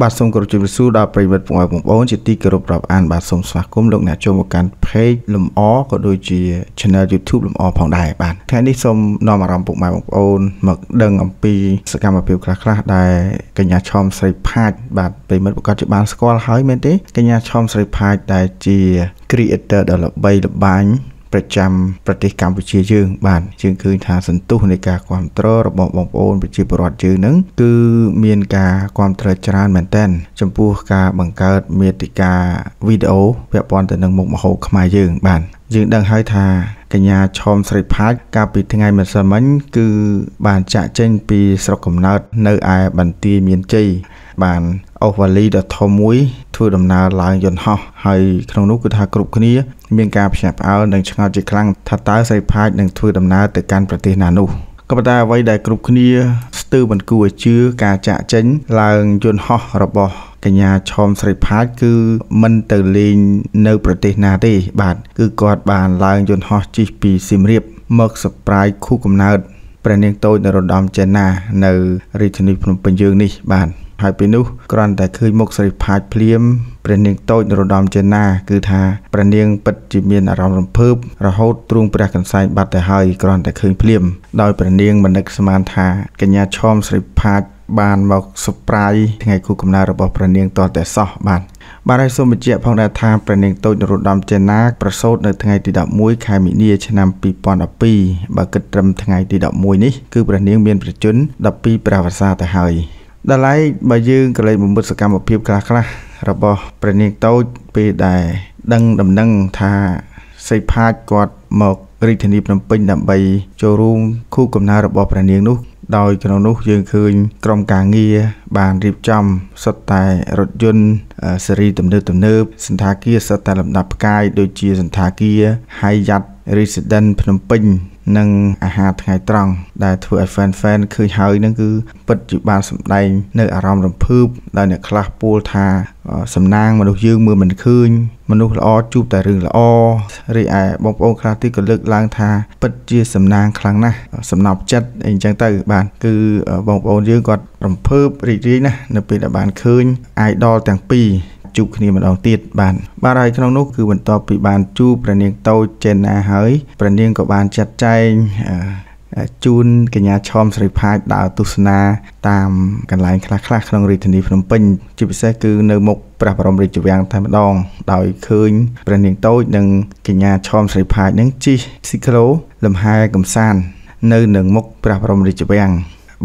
បាទសូមគោរពជម្រាបសួរដល់ប្រិយមិត្តបងប្អូនជាទីគោរពរាប់អានបាទសូមស្វាគមន៍លោកអ្នកចូលមកកាន់ page លំអក៏ដូចជា channel YouTube លំអ ផងដែរបាទថ្ងៃនេះសូមនាំអារម្មណ៍ពុកម៉ែបងប្អូនមកដឹងអំពី សកម្មភាពខ្លះៗដែលកញ្ញាឆោមស្រីផាច់បាទប្រិយមិត្តប្រកាសជាបានស្គាល់ហើយមែនទេកញ្ញាឆោមស្រីផាច់ដែលជា creator ដ៏ល្បីល្បាញប្រចាំប្រទេសកម្ពុជាយើងបាទយើងឃើញថាសន្ទុះនៃការគ្រប់គ្រងរបស់បងប្អូនប្រជាពលរដ្ឋយើងនឹងគឺមានការគ្រប់គ្រងច្រើនមែនទែនចំពោះការបង្កើតមេតិការវីដេអូពាក់ព័ន្ធទៅនឹងមុខម្ហូបខ្មែរយើង បាទយើងដឹងហើយថាកញ្ញាឈោមស្រីផាចកាលពីថ្ងៃម្សិលមិញគឺ បានចាក់ចេញពីស្រុកកំណើតនៅឯបន្ទាយមានជ័យបានអូវ៉ាលីដ៏ធំមួយ ធ្វើដំណើរឡើងយន្តហោះហើយក្នុងនោះគឺថាគ្រប់គ្នាមានការភ្ញាក់ផ្អើលនិងឆ្ងល់ជាខ្លាំងថាតើស្រីផាចនឹងធ្វើដំណើរទៅកាន់ប្រទេសណានោះ។ក៏ប៉ុន្តែអ្វីដែលគ្រប់គ្នាស្ទើរមិនគួរឲ្យជឿការចាក់ចេញឡើងយន្តហោះរបស់ កញ្ញាឈមស្រីផាចគឺមិនទៅលេងនៅ ប្រទេសណាទេ បាទគឺគាត់បានឡើងយន្តហោះជិះពីសៀមរាបមកសប្រាយខូកំណើតព្រះនាងតូចនរោត្តមចេណានៅរាជធានីភ្នំពេញយើងនេះបាទហើយពេលនោះគ្រាន់តែឃើញមុខស្រីផាចភ្លាមព្រះនាងតូចនរោត្តមចេណាគឺថាព្រះនាងពិតជាមានអារម្មណ៍រំភើបរហូតទ្រង់ព្រះកន្សែងបាត់ទៅហើយគ្រាន់តែឃើញភ្លាមដោយព្រះនាងមិននឹកស្មានថាកញ្ញាឆោមស្រីផាចបានមកសុប្រាយថ្ងៃគូកំណើតរបស់ព្រះនាងតរតែសោះបាទបាទហើយសូមបញ្ជាក់ផងដែរថាព្រះនាងតូចនរោត្តមចេណាប្រសូត នៅថ្ងៃទី11ខែមីនា ឆ្នាំ2012បើគិតត្រឹមថ្ងៃទី11នេះគឺព្រះនាង មានប្រជជន12ព្រះវស្សាទៅហើយដល់ហើយបើយើងក៏លេចបំពុតសកម្មភាពខ្លះខ្លះរបស់ព្រះនាងតូចពេលដែលដឹងដំណឹងថាសេផាចគាត់មករាជធានីភ្នំពេញ ដើម្បី ចូលរួមគូកំណើរបស់ព្រះនាងនោះដោយក្នុងនោះយើងឃើញក្រុមការងារបានរៀបចំសុទ្ធតែរថយន្តស៊េរីទំនើបទំនើបសន្តាគារសុទ្ធតែលំដាប់ផ្កាយដូចជាសន្តាគារ Hyatt Residence ភ្នំពេញនិងអាហារថ្ងៃត្រង់ដែលធ្វើឲ្យ fan fan ឃើញហើយនឹងគឺពិតជាបានសម្ដែងនៅអារម្មណ៍រំភើបដែលអ្នកខ្លះពោលថា សំណាងមនុស្សយើងមើលមិនឃើញមនុស្សល្អជួបតែរឿងល្អរីឯបងប្អូនខ្លះទៀតក៏លើកឡើងថាពិតជាសំណាងខ្លាំងណាស់សំណប់ចិត្តអីចឹងទៅ បាទគឺបងប្អូនយើងគាត់រំភើបរីករាយណាស់នៅពេលដែលបានឃើញ idol ទាំងពីរជួបគ្នាម្ដងទៀតបាទបាទហើយក្នុងនោះគឺបន្ទាប់ពីបានជួបព្រះនាងតូចចេនណាហើយព្រះនាងក៏បានចាត់ចែងជូនកញ្ញាឈอมស្រីផាចដើរទស្សនាតាមកន្លែងខ្លះៗក្នុងរាជធានីភ្នំពេញ ជាពិសេសគឺនៅមុខព្រះបរមរាជវាំងតែម្ដងដោយឃើញព្រះនាងតូច និងកញ្ញាឈอมស្រីផាចនឹងជិះស៊ីក្រូលំហែកំសាន្តនៅនឹងមុខព្រះបរមរាជវាំង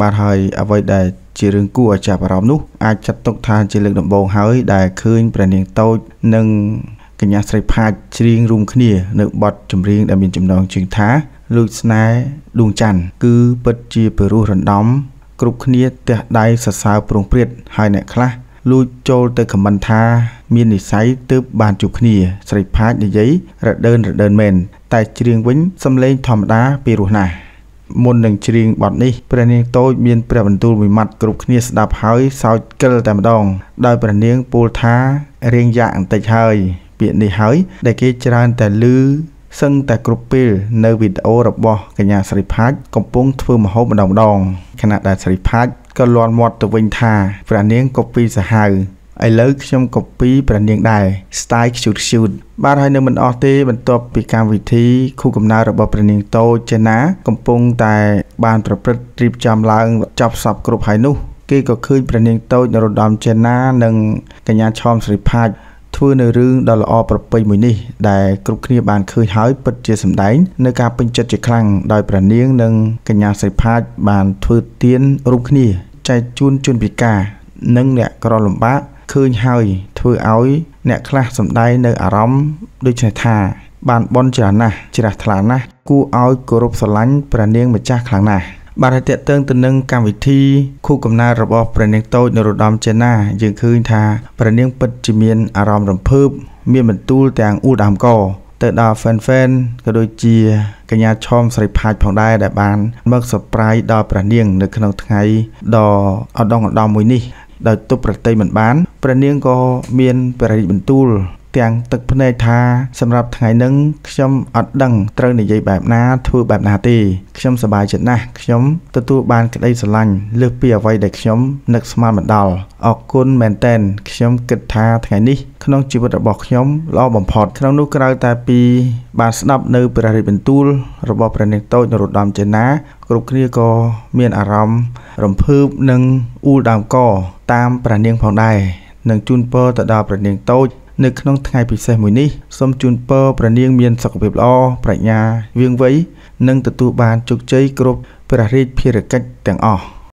បាទហើយអ្វីដែលជារឿងគួរឲ្យចាប់អារម្មណ៍នោះអាចចាត់ទុកថាជាលើកដំបូងហើយដែលឃើញព្រះនាងតូចនិងកញ្ញាស្រីផាចច្រៀងរួមគ្នា នៅបទចម្រៀងដែលមានចំណងជើងថាលួចស្នេហ៍ដួងច័ន្ទគឺពិតជាពិរោះរណ្ដំ គ្រប់គ្នាទះដៃសរសើរប្រងព្រឹត្តហើយអ្នកខ្លះលួចចូលទៅខមមិនថា មាននិស័យទើបបានជួបគ្នា ស្រីផាចនិយាយរដើនរដើនមែនតែច្រៀងវិញសំឡេងធម្មតាពីរោះណាស់មុននឹងច្រៀងបទនេះព្រះនាងតូចមានព្រះបន្ទូលមួយម៉ាត់គ្រប់គ្នាស្ដាប់ហើយសោចគិលតែម្ដង ដោយព្រះនាងពោលថារៀងយ៉ាក់បន្តិចហើយពាក្យនេះហើយដែលគេច្រើនតែឮសឹងតែគ្រប់ពេលនៅវីដេអូរបស់កញ្ញាស្រីផាច់កំពុងធ្វើមហូបម្ដងម្ដងខណៈដែលស្រីផាច់ក៏លន់មាត់ទៅវិញថាព្រះនាងក៏ពីសាហាវឥឡូវខ្ញុំ copy ប្រនាងដែរ style cute cute បាទហើយនៅមិនអស់ទេបន្ទាប់ពីកម្មវិធីគូកំណើរបស់ប្រនាងតូចចេណាកំពុងតែបានប្រព្រឹត្តរៀបចំឡើងចប់សពគ្រប់ហើយនោះគេក៏ឃើញប្រនាងតូចនរោត្តមចេណានិងកញ្ញាឆោមស្រីផាច់ធ្វើនៅរឿងដ៏ល្អប្រពៃមួយនេះដែលគ្រប់គ្នាបានឃើញហើយពិតជាសម្ដែងនៅការពេញចិត្តជាខ្លាំងដោយប្រនាងនិងកញ្ញាស្រីផាច់បានធ្វើទៀនរូបគ្នាចែកជូនជនពិការ និងអ្នកក្រលំបាកឃើញហើយធ្វើឲ្យ អ្នកខ្លះសំដែងនៅអារម្មណ៍ដូចនេះថា បានបនច្រើនណាស់ជ្រះថ្លាណាស់គួរឲ្យគោរពស្រឡាញ់ព្រះនាងម្ចាស់ខ្លាំងណាស់បាទហើយតេតឹងទៅនឹងកម្មវិធីគូកំណើតរបស់ព្រះនាងតូចនរោត្តមចេណា យើងឃើញថាព្រះនាងពិតជាមានអារម្មណ៍រំភើបមានបន្ទូលទាំងអ៊ូដាមកទៅដល់ fan fan ក៏ដូចជាកញ្ញាឈោមស្រីផាច់ផងដែរដែលបានមក surprise ដល់ព្រះនាង នៅក្នុងថ្ងៃដ៏ឧត្តមឧត្តមមួយនេះដោយទប់ប្រទែងមិនបានព្រះនាងក៏មានព្រះរាជបន្ទូលទាំងទឹកភ្នែកថាសម្រាប់ថ្ងៃនឹងខ្ញុំអត់ដឹងត្រូវនិយាយបែបណា ធ្វើបែបណាទេខ្ញុំសប្បាយចិត្តណាស់ខ្ញុំទទួលបានក្តី ស្រឡាញ់លើសពីអ្វីដែលខ្ញុំនឹកស្មានមិនដល់អរគុណមែនតែនខ្ញុំគិតថាថ្ងៃនេះ ក្នុងជីវិតរបស់ខ្ញុំល្អបំផុតក្នុងនោះក្រៅតែពីបានស្ដាប់នៅព្រះរាជបន្ទូល របស់ព្រះនាងតូចនរោត្តមចេណា គ្រប់គ្នាក៏មានអារម្មណ៍រំភើបនិងអ៊ូលដើមកតាមព្រះនាងផងដែរនឹងជូនពរទៅដល់ព្រះនាងតូចនៅក្នុងថ្ងៃពិសេសមួយនេះសូមជូនពរព្រះនាងមានសុខភាពល្អប្រាជ្ញាវាងវៃនិងទទួលបានជោគជ័យគ្រប់ព្រះរាជភារកិច្ចទាំងអស់។